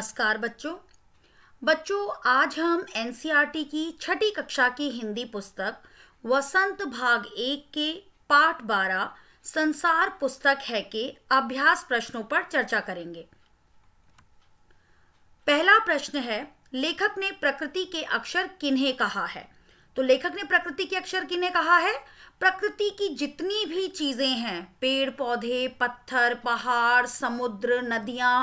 नमस्कार बच्चों बच्चों आज हम एन e की छठी कक्षा की हिंदी पुस्तक वसंत भाग एक के पाठ बारह संसार पुस्तक है के अभ्यास प्रश्नों पर चर्चा करेंगे पहला प्रश्न है लेखक ने प्रकृति के अक्षर किन्हें कहा है तो लेखक ने प्रकृति के अक्षर किन्हें कहा है प्रकृति की जितनी भी चीज़ें हैं पेड़ पौधे पत्थर पहाड़ समुद्र नदियां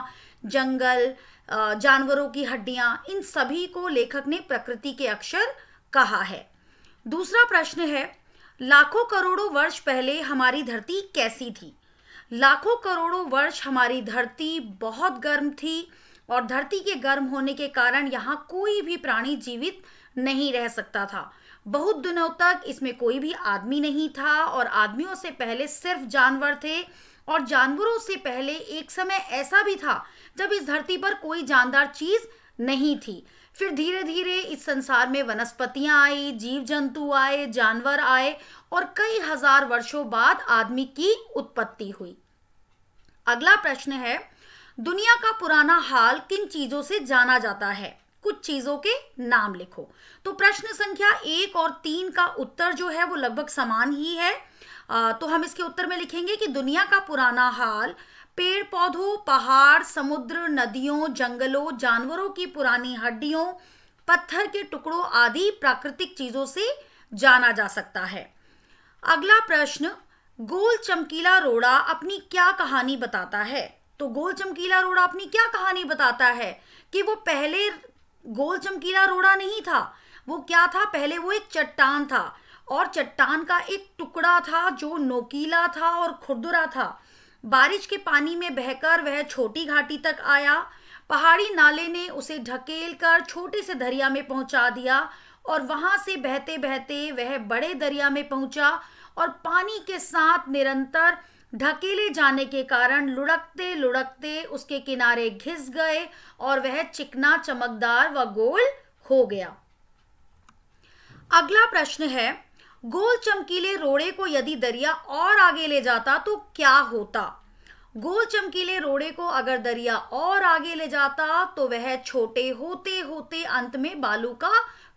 जंगल जानवरों की हड्डियाँ इन सभी को लेखक ने प्रकृति के अक्षर कहा है दूसरा प्रश्न है लाखों करोड़ों वर्ष पहले हमारी धरती कैसी थी लाखों करोड़ों वर्ष हमारी धरती बहुत गर्म थी और धरती के गर्म होने के कारण यहाँ कोई भी प्राणी जीवित नहीं रह सकता था बहुत दिनों तक इसमें कोई भी आदमी नहीं था और आदमियों से पहले सिर्फ जानवर थे और जानवरों से पहले एक समय ऐसा भी था जब इस धरती पर कोई जानदार चीज़ नहीं थी फिर धीरे धीरे इस संसार में वनस्पतियां आई जीव जंतु आए जानवर आए और कई हजार वर्षों बाद आदमी की उत्पत्ति हुई अगला प्रश्न है दुनिया का पुराना हाल किन चीज़ों से जाना जाता है कुछ चीजों के नाम लिखो तो प्रश्न संख्या एक और तीन का उत्तर जो है वो लगभग समान ही है आ, तो हम इसके उत्तर में लिखेंगे कि दुनिया का पुराना हाल पेड़ पौधों पहाड़ समुद्र नदियों जंगलों जानवरों की पुरानी हड्डियों पत्थर के टुकड़ों आदि प्राकृतिक चीजों से जाना जा सकता है अगला प्रश्न गोल चमकीला रोड़ा अपनी क्या कहानी बताता है तो गोल चमकीला रोड़ा अपनी क्या कहानी बताता है कि वो पहले गोल चमकीला रोड़ा नहीं था वो क्या था पहले वो एक चट्टान था और चट्टान का एक टुकड़ा था जो नोकीला था और खुरदुरा था बारिश के पानी में बहकर वह छोटी घाटी तक आया पहाड़ी नाले ने उसे ढकेल कर छोटे से दरिया में पहुंचा दिया और वहां से बहते बहते वह बड़े दरिया में पहुंचा और पानी के साथ निरंतर ढकेले जाने के कारण लुढ़कते लुढ़कते उसके किनारे घिस गए और वह चिकना चमकदार व गोल हो गया अगला प्रश्न है गोल चमकीले रोड़े को यदि दरिया और आगे ले जाता तो क्या होता गोल चमकीले रोड़े को अगर दरिया और आगे ले जाता तो वह छोटे होते होते अंत में बालू का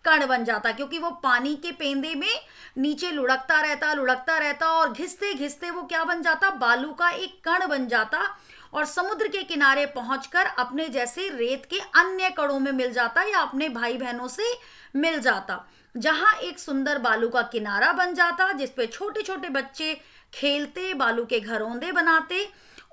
कण बन जाता क्योंकि वो पानी के पेंदे में नीचे लुढ़कता रहता लुढ़कता रहता और घिसते घिसते वो क्या बन जाता बालू का एक कण बन जाता और समुद्र के किनारे पहुंचकर अपने जैसे रेत के अन्य कणों में मिल जाता या अपने भाई बहनों से मिल जाता जहां एक सुंदर बालू का किनारा बन जाता जिसपे छोटे छोटे बच्चे खेलते बालू के घरौंदे बनाते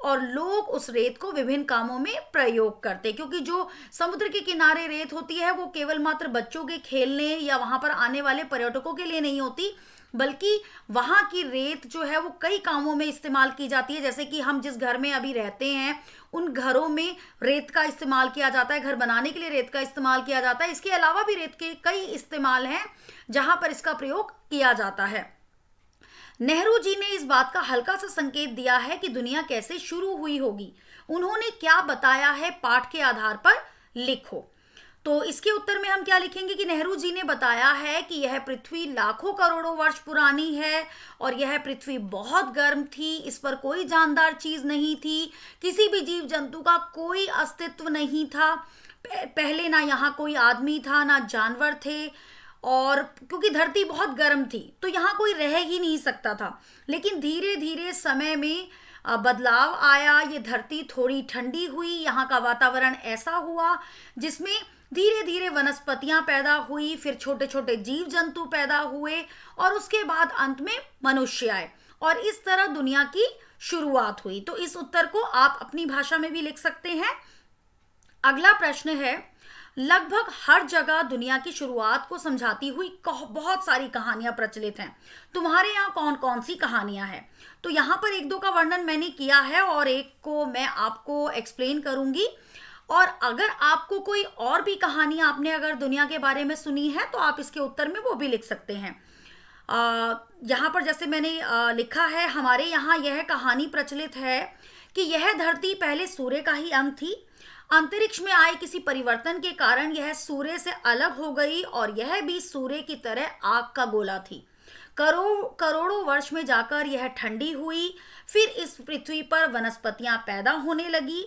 और लोग उस रेत को विभिन्न कामों में प्रयोग करते क्योंकि जो समुद्र के किनारे रेत होती है वो केवल मात्र बच्चों के खेलने या वहाँ पर आने वाले पर्यटकों के लिए नहीं होती बल्कि वहाँ की रेत जो है वो कई कामों में इस्तेमाल की जाती है जैसे कि हम जिस घर में अभी रहते हैं उन घरों में रेत का इस्तेमाल किया जाता है घर बनाने के लिए रेत का इस्तेमाल किया जाता है इसके अलावा भी रेत के कई इस्तेमाल हैं जहाँ पर इसका प्रयोग किया जाता है नेहरू जी ने इस बात का हल्का सा संकेत दिया है कि दुनिया कैसे शुरू हुई होगी उन्होंने क्या बताया है पाठ के आधार पर लिखो तो इसके उत्तर में हम क्या लिखेंगे कि नेहरू जी ने बताया है कि यह पृथ्वी लाखों करोड़ों वर्ष पुरानी है और यह पृथ्वी बहुत गर्म थी इस पर कोई जानदार चीज नहीं थी किसी भी जीव जंतु का कोई अस्तित्व नहीं था पहले ना यहाँ कोई आदमी था ना जानवर थे और क्योंकि धरती बहुत गर्म थी तो यहाँ कोई रह ही नहीं सकता था लेकिन धीरे धीरे समय में बदलाव आया ये धरती थोड़ी ठंडी हुई यहाँ का वातावरण ऐसा हुआ जिसमें धीरे धीरे वनस्पतियाँ पैदा हुई फिर छोटे छोटे जीव जंतु पैदा हुए और उसके बाद अंत में मनुष्य आए और इस तरह दुनिया की शुरुआत हुई तो इस उत्तर को आप अपनी भाषा में भी लिख सकते हैं अगला प्रश्न है लगभग हर जगह दुनिया की शुरुआत को समझाती हुई बहुत सारी कहानियां प्रचलित हैं तुम्हारे यहाँ कौन कौन सी कहानियां हैं तो यहाँ पर एक दो का वर्णन मैंने किया है और एक को मैं आपको एक्सप्लेन करूंगी और अगर आपको कोई और भी कहानी आपने अगर दुनिया के बारे में सुनी है तो आप इसके उत्तर में वो भी लिख सकते हैं यहाँ पर जैसे मैंने आ, लिखा है हमारे यहाँ यह कहानी प्रचलित है कि यह धरती पहले सूर्य का ही अंग थी अंतरिक्ष में आए किसी परिवर्तन के कारण यह सूर्य से अलग हो गई और यह भी सूर्य की तरह आग का गोला थी करोड़ करोड़ों वर्ष में जाकर यह ठंडी हुई फिर इस पृथ्वी पर वनस्पतियां पैदा होने लगी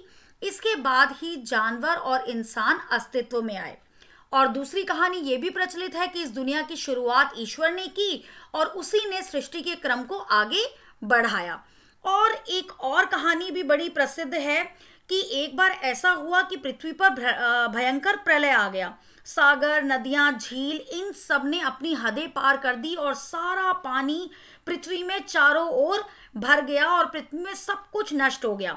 इसके बाद ही जानवर और इंसान अस्तित्व में आए और दूसरी कहानी ये भी प्रचलित है कि इस दुनिया की शुरुआत ईश्वर ने की और उसी ने सृष्टि के क्रम को आगे बढ़ाया और एक और कहानी भी बड़ी प्रसिद्ध है कि एक बार ऐसा हुआ कि पृथ्वी पर भयंकर प्रलय आ गया सागर नदियां झील इन सब ने अपनी हदें पार कर दी और सारा पानी पृथ्वी में चारों ओर भर गया और पृथ्वी में सब कुछ नष्ट हो गया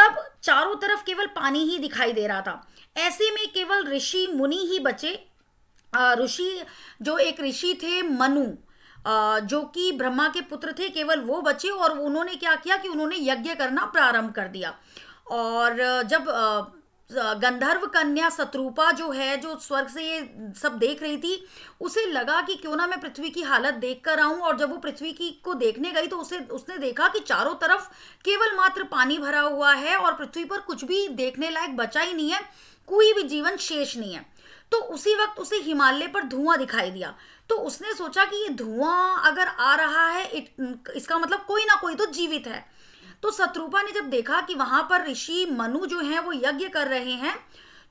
तब चारों तरफ केवल पानी ही दिखाई दे रहा था ऐसे में केवल ऋषि मुनि ही बचे ऋषि जो एक ऋषि थे मनु जो कि ब्रह्मा के पुत्र थे केवल वो बचे और उन्होंने क्या किया कि उन्होंने यज्ञ करना प्रारंभ कर दिया और जब गंधर्व कन्या शत्रुपा जो है जो स्वर्ग से ये सब देख रही थी उसे लगा कि क्यों ना मैं पृथ्वी की हालत देख कर आऊं और जब वो पृथ्वी की को देखने गई तो उसे उसने देखा कि चारों तरफ केवल मात्र पानी भरा हुआ है और पृथ्वी पर कुछ भी देखने लायक बचा ही नहीं है कोई भी जीवन शेष नहीं है तो उसी वक्त उसे हिमालय पर धुआं दिखाई दिया तो उसने सोचा कि ये धुआं अगर आ रहा है इसका मतलब कोई ना कोई तो जीवित है तो शत्रुपा ने जब देखा कि वहां पर ऋषि मनु जो हैं वो यज्ञ कर रहे हैं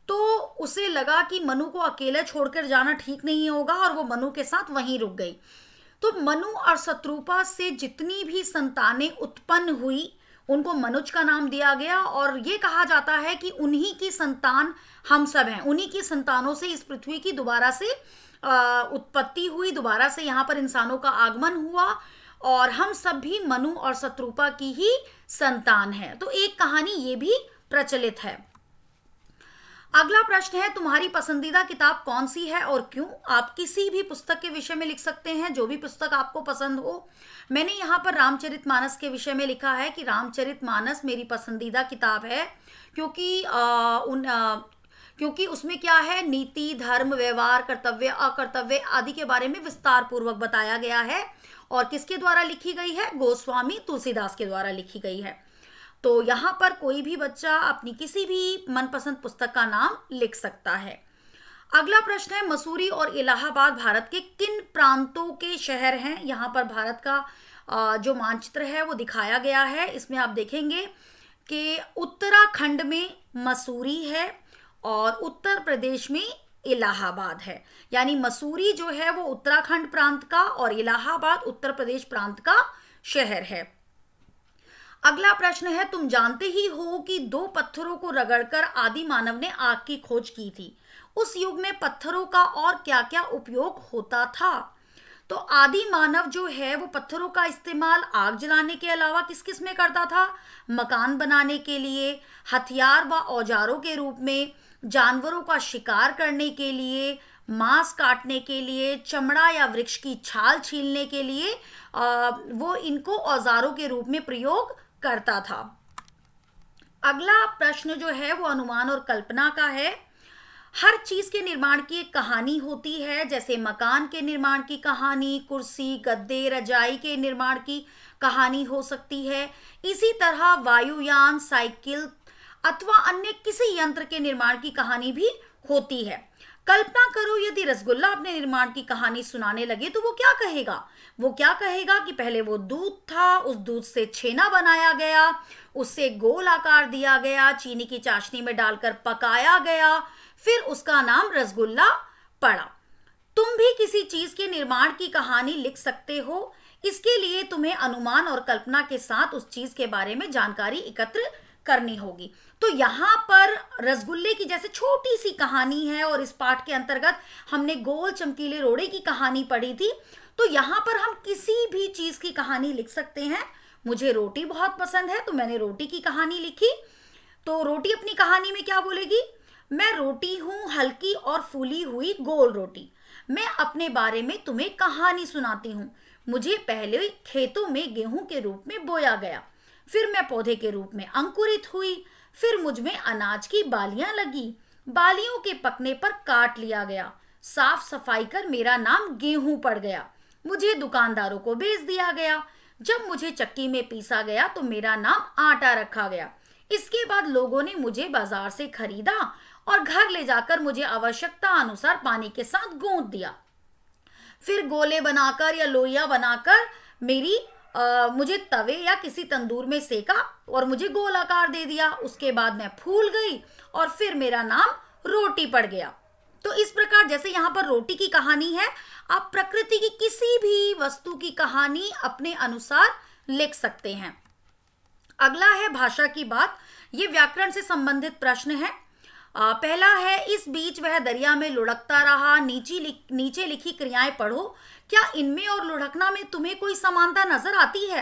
तो उसे लगा कि मनु को अकेला छोड़कर जाना ठीक नहीं होगा और वो मनु के साथ वहीं रुक गई तो मनु और शत्रुपा से जितनी भी संतानें उत्पन्न हुई उनको मनुज का नाम दिया गया और ये कहा जाता है कि उन्हीं की संतान हम सब हैं उन्हीं की संतानों से इस पृथ्वी की दोबारा से उत्पत्ति हुई दोबारा से यहाँ पर इंसानों का आगमन हुआ और हम सब भी मनु और शत्रुपा की ही संतान है तो एक कहानी ये भी प्रचलित है अगला प्रश्न है तुम्हारी पसंदीदा किताब कौन सी है और क्यों आप किसी भी पुस्तक के विषय में लिख सकते हैं जो भी पुस्तक आपको पसंद हो मैंने यहाँ पर रामचरित मानस के विषय में लिखा है कि रामचरित मानस मेरी पसंदीदा किताब है क्योंकि आ, उन आ, क्योंकि उसमें क्या है नीति धर्म व्यवहार कर्तव्य अकर्तव्य आदि के बारे में विस्तार पूर्वक बताया गया है और किसके द्वारा लिखी गई है गोस्वामी तुलसीदास के द्वारा लिखी गई है तो यहाँ पर कोई भी बच्चा अपनी किसी भी मनपसंद पुस्तक का नाम लिख सकता है अगला प्रश्न है मसूरी और इलाहाबाद भारत के किन प्रांतों के शहर हैं यहाँ पर भारत का जो मानचित्र है वो दिखाया गया है इसमें आप देखेंगे कि उत्तराखंड में मसूरी है और उत्तर प्रदेश में इलाहाबाद है यानी मसूरी जो है वो उत्तराखंड प्रांत का और इलाहाबाद उत्तर प्रदेश प्रांत का शहर है अगला प्रश्न है तुम जानते ही हो कि दो पत्थरों को रगड़कर आदि मानव ने आग की खोज की थी उस युग में पत्थरों का और क्या क्या उपयोग होता था तो आदि मानव जो है वो पत्थरों का इस्तेमाल आग जलाने के अलावा किस किस में करता था मकान बनाने के लिए हथियार व औजारों के रूप में जानवरों का शिकार करने के लिए मांस काटने के लिए चमड़ा या वृक्ष की छाल छीलने के लिए वो इनको औजारों के रूप में प्रयोग करता था अगला प्रश्न जो है वो अनुमान और कल्पना का है हर चीज़ के निर्माण की एक कहानी होती है जैसे मकान के निर्माण की कहानी कुर्सी गद्दे रजाई के निर्माण की कहानी हो सकती है इसी तरह वायुयान साइकिल अथवा अन्य किसी यंत्र के निर्माण की कहानी भी होती है कल्पना करो यदि रसगुल्ला अपने निर्माण की कहानी सुनाने लगे तो वो क्या कहेगा वो क्या कहेगा कि पहले वो दूध था उस दूध से छेना बनाया गया उससे गोल आकार दिया गया चीनी की चाशनी में डालकर पकाया गया फिर उसका नाम रसगुल्ला पड़ा तुम भी किसी चीज के निर्माण की कहानी लिख सकते हो इसके लिए तुम्हें अनुमान और कल्पना के साथ उस चीज के बारे में जानकारी एकत्र करनी होगी तो यहाँ पर रसगुल्ले की जैसे छोटी सी कहानी है और इस पाठ के अंतर्गत हमने गोल चमकीले रोड़े की कहानी पढ़ी थी तो यहाँ पर हम किसी भी चीज़ की कहानी लिख सकते हैं मुझे रोटी बहुत पसंद है तो मैंने रोटी की कहानी लिखी तो रोटी अपनी कहानी में क्या बोलेगी मैं रोटी हूँ हल्की और फूली हुई गोल रोटी मैं अपने बारे में तुम्हें कहानी सुनाती हूँ मुझे पहले खेतों में गेहूं के रूप में बोया गया फिर मैं पौधे के रूप में अंकुरित हुई फिर मुझ में अनाज की बालियां लगी बालियों के पकने पर काट लिया गया साफ सफाई कर मेरा नाम गेहूं पड़ गया मुझे दुकानदारों को भेज दिया गया जब मुझे चक्की में पीसा गया तो मेरा नाम आटा रखा गया इसके बाद लोगों ने मुझे बाजार से खरीदा और घर ले जाकर मुझे आवश्यकता अनुसार पानी के साथ गूंद दिया फिर गोले बनाकर या लोहिया बनाकर मेरी मुझे तवे या किसी तंदूर में सेका और मुझे गोलाकार दे दिया उसके बाद मैं फूल गई और फिर मेरा नाम रोटी पड़ गया तो इस प्रकार जैसे यहाँ पर रोटी की कहानी है आप प्रकृति की किसी भी वस्तु की कहानी अपने अनुसार लिख सकते हैं अगला है भाषा की बात ये व्याकरण से संबंधित प्रश्न है आ, पहला है इस बीच वह दरिया में लुढ़कता रहा नीचे लिख नीचे लिखी क्रियाएं पढ़ो क्या इनमें और लुढ़कना में तुम्हें कोई समानता नजर आती है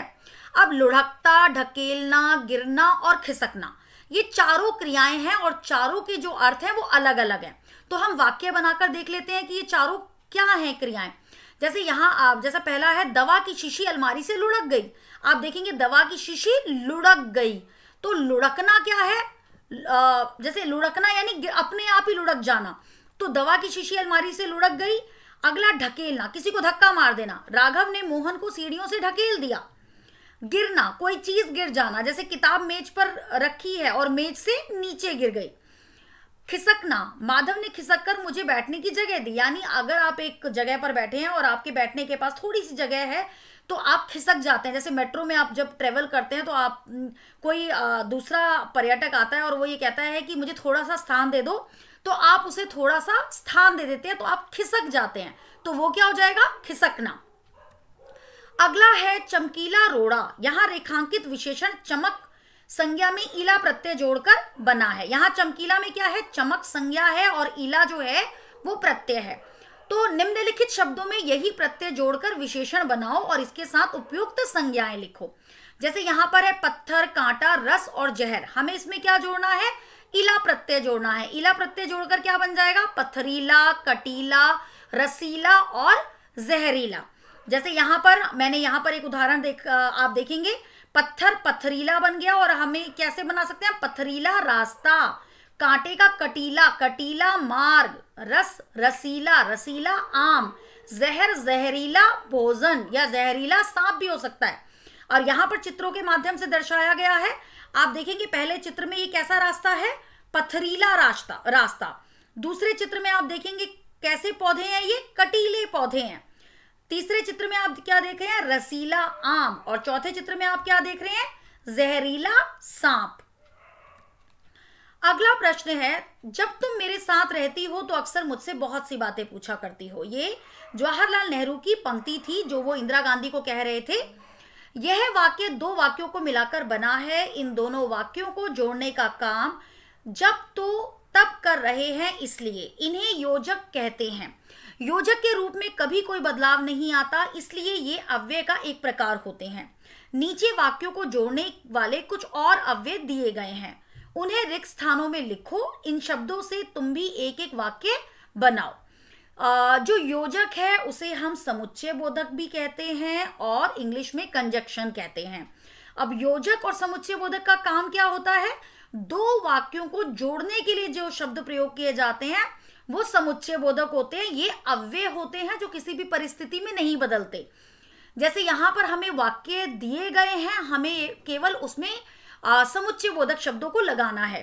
अब लुढ़कता ढकेलना गिरना और खिसकना ये चारों क्रियाएं हैं और चारों के जो अर्थ हैं वो अलग अलग हैं तो हम वाक्य बनाकर देख लेते हैं कि ये चारों क्या हैं क्रियाएं जैसे यहाँ आप जैसा पहला है दवा की शीशी अलमारी से लुढ़क गई आप देखेंगे दवा की शीशी लुढ़क गई तो लुढ़कना क्या है जैसे लुढ़कना यानी अपने आप ही लुढ़क जाना तो दवा की शीशी अलमारी से लुढ़क गई अगला ढकेलना किसी को धक्का मार देना राघव ने मोहन को सीढ़ियों से ढकेल दिया गिरना कोई चीज गिर जाना जैसे किताब मेज पर रखी है और मेज से नीचे गिर गई खिसकना माधव ने खिसक कर मुझे बैठने की जगह दी यानी अगर आप एक जगह पर बैठे हैं और आपके बैठने के पास थोड़ी सी जगह है तो आप खिसक जाते हैं जैसे मेट्रो में आप जब ट्रेवल करते हैं तो आप कोई दूसरा पर्यटक आता है और वो ये कहता है कि मुझे थोड़ा सा स्थान दे दो तो आप उसे थोड़ा सा स्थान दे देते हैं तो आप खिसक जाते हैं तो वो क्या हो जाएगा खिसकना अगला है चमकीला रोड़ा यहाँ रेखांकित विशेषण चमक संज्ञा में इला प्रत्यय जोड़कर बना है यहाँ चमकीला में क्या है चमक संज्ञा है और इला जो है वो प्रत्यय है तो निम्नलिखित शब्दों में यही प्रत्यय जोड़कर विशेषण बनाओ और इसके साथ उपयुक्त संज्ञाएं लिखो जैसे यहाँ पर है पत्थर कांटा रस और जहर हमें इसमें क्या जोड़ना है इला प्रत्यय जोड़ना है इला प्रत्यय जोड़कर क्या बन जाएगा पथरीला कटीला रसीला और जहरीला जैसे यहाँ पर मैंने यहाँ पर एक उदाहरण देख आप देखेंगे पत्थर पथरीला बन गया और हमें कैसे बना सकते हैं पथरीला रास्ता कांटे का कटीला कटीला मार्ग रस रसीला रसीला आम जहर जहरीला भोजन या जहरीला सांप भी हो सकता है और यहां पर चित्रों के माध्यम से दर्शाया गया है आप देखेंगे पहले चित्र में ये कैसा रास्ता है पथरीला रास्ता रास्ता दूसरे चित्र में आप देखेंगे कैसे पौधे हैं ये कटीले पौधे हैं तीसरे चित्र में आप क्या देख रहे हैं रसीला आम और चौथे चित्र में आप क्या देख रहे हैं जहरीला सांप अगला प्रश्न है जब तुम मेरे साथ रहती हो तो अक्सर मुझसे बहुत सी बातें पूछा करती हो ये जवाहरलाल नेहरू की पंक्ति थी जो वो इंदिरा गांधी को कह रहे थे यह वाक्य दो वाक्यों को मिलाकर बना है इन दोनों वाक्यों को जोड़ने का काम जब तो तब कर रहे हैं इसलिए इन्हें योजक कहते हैं योजक के रूप में कभी कोई बदलाव नहीं आता इसलिए ये अव्यय का एक प्रकार होते हैं नीचे वाक्यों को जोड़ने वाले कुछ और अव्यय दिए गए हैं उन्हें रिक्त स्थानों में लिखो इन शब्दों से तुम भी एक एक वाक्य बनाओ जो योजक है उसे हम समुच्चय बोधक भी कहते हैं और इंग्लिश में कंजक्शन कहते हैं अब योजक और समुच्चय बोधक का काम क्या होता है दो वाक्यों को जोड़ने के लिए जो शब्द प्रयोग किए जाते हैं वो समुच्चय बोधक होते हैं ये अव्यय होते हैं जो किसी भी परिस्थिति में नहीं बदलते जैसे यहाँ पर हमें वाक्य दिए गए हैं हमें केवल उसमें समुच्चय बोधक शब्दों को लगाना है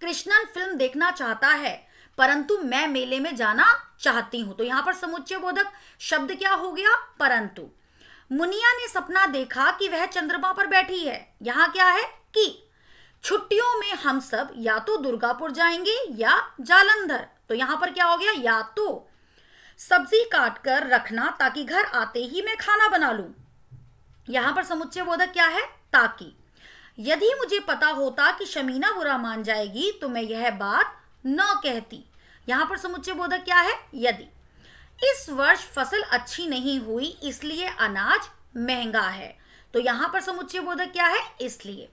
कृष्णन फिल्म देखना चाहता है परंतु मैं मेले में जाना चाहती हूं तो यहां पर समुच्चय बोधक शब्द क्या हो गया परंतु मुनिया ने सपना देखा कि वह चंद्रमा पर बैठी है यहां क्या है कि छुट्टियों में हम सब या तो दुर्गापुर जाएंगे या जालंधर तो यहां पर क्या हो गया या तो सब्जी काट कर रखना ताकि घर आते ही मैं खाना बना लू यहां पर समुच्चय बोधक क्या है ताकि यदि मुझे पता होता कि शमीना बुरा मान जाएगी तो मैं यह बात न कहती यहाँ पर समुच्चय बोधक क्या है यदि इस वर्ष फसल अच्छी नहीं हुई इसलिए अनाज महंगा है तो यहाँ पर समुच्चय बोधक क्या है इसलिए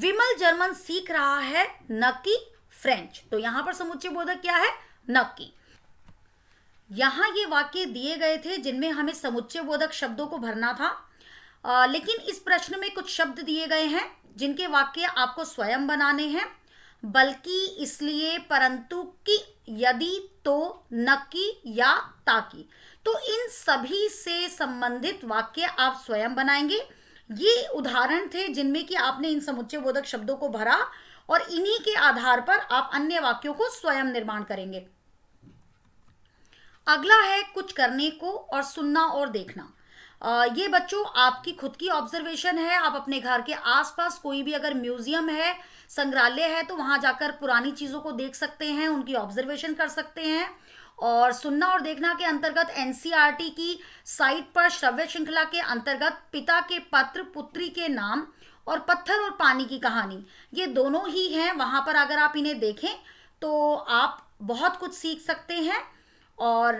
विमल जर्मन सीख रहा है न कि फ्रेंच तो यहाँ पर समुच्चय बोधक क्या है न कि यहाँ ये वाक्य दिए गए थे जिनमें हमें समुच्चय बोधक शब्दों को भरना था आ, लेकिन इस प्रश्न में कुछ शब्द दिए गए हैं जिनके वाक्य आपको स्वयं बनाने हैं बल्कि इसलिए परंतु कि यदि तो न कि या ताकि तो इन सभी से संबंधित वाक्य आप स्वयं बनाएंगे ये उदाहरण थे जिनमें कि आपने इन समुच्चय बोधक शब्दों को भरा और इन्हीं के आधार पर आप अन्य वाक्यों को स्वयं निर्माण करेंगे अगला है कुछ करने को और सुनना और देखना ये बच्चों आपकी खुद की ऑब्जर्वेशन है आप अपने घर के आसपास कोई भी अगर म्यूजियम है संग्रहालय है तो वहाँ जाकर पुरानी चीज़ों को देख सकते हैं उनकी ऑब्जर्वेशन कर सकते हैं और सुनना और देखना के अंतर्गत एनसीईआरटी e की साइट पर श्रव्य श्रृंखला के अंतर्गत पिता के पत्र पुत्री के नाम और पत्थर और पानी की कहानी ये दोनों ही हैं वहाँ पर अगर आप इन्हें देखें तो आप बहुत कुछ सीख सकते हैं और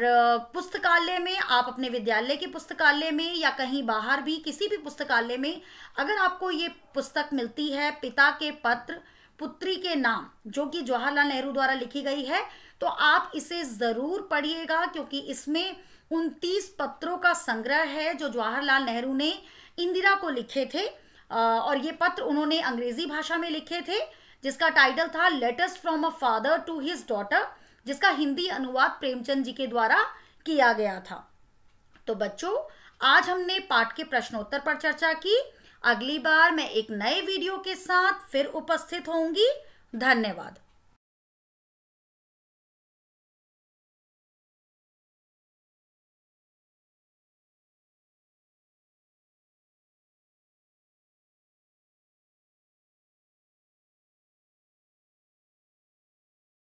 पुस्तकालय में आप अपने विद्यालय के पुस्तकालय में या कहीं बाहर भी किसी भी पुस्तकालय में अगर आपको ये पुस्तक मिलती है पिता के पत्र पुत्री के नाम जो कि जवाहरलाल नेहरू द्वारा लिखी गई है तो आप इसे ज़रूर पढ़िएगा क्योंकि इसमें उनतीस पत्रों का संग्रह है जो जवाहरलाल नेहरू ने इंदिरा को लिखे थे और ये पत्र उन्होंने अंग्रेज़ी भाषा में लिखे थे जिसका टाइटल था letters from a father to his daughter जिसका हिंदी अनुवाद प्रेमचंद जी के द्वारा किया गया था तो बच्चों आज हमने पाठ के प्रश्नोत्तर पर चर्चा की अगली बार मैं एक नए वीडियो के साथ फिर उपस्थित होंगी धन्यवाद